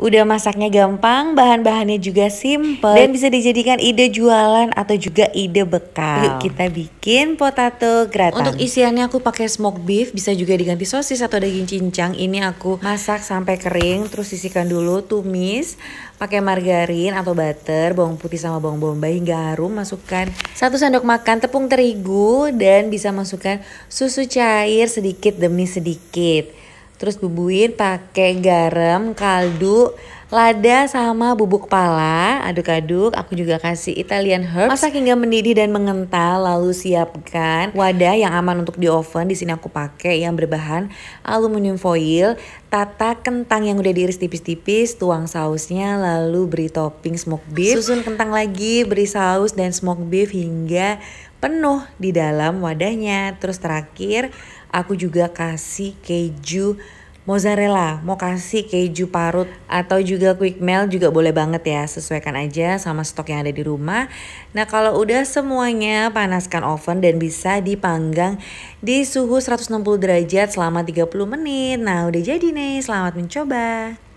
Udah masaknya gampang, bahan-bahannya juga simple dan bisa dijadikan ide jualan atau juga ide bekal. Yuk kita bikin potato gratin. Untuk isiannya aku pakai smoked beef, bisa juga diganti sosis atau daging cincang. Ini aku masak sampai kering, terus sisihkan dulu, tumis pakai margarin atau butter, bawang putih sama bawang bombay hingga harum. Masukkan satu sendok makan tepung terigu dan bisa masukkan susu cair sedikit demi sedikit. Terus bubuin pakai garam, kaldu, lada sama bubuk pala, aduk-aduk. Aku juga kasih Italian herbs. Masak hingga mendidih dan mengental, lalu siapkan wadah yang aman untuk di oven. Di sini aku pakai yang berbahan aluminium foil. Tata kentang yang udah diiris tipis-tipis, tuang sausnya, lalu beri topping smoked beef. Susun kentang lagi, beri saus dan smoked beef hingga penuh di dalam wadahnya. Terus terakhir, aku juga kasih keju mozzarella, mau kasih keju parut atau juga quick melt juga boleh banget ya, sesuaikan aja sama stok yang ada di rumah. Nah kalau udah semuanya panaskan oven dan bisa dipanggang di suhu 160 derajat selama 30 menit. Nah udah jadi nih, selamat mencoba.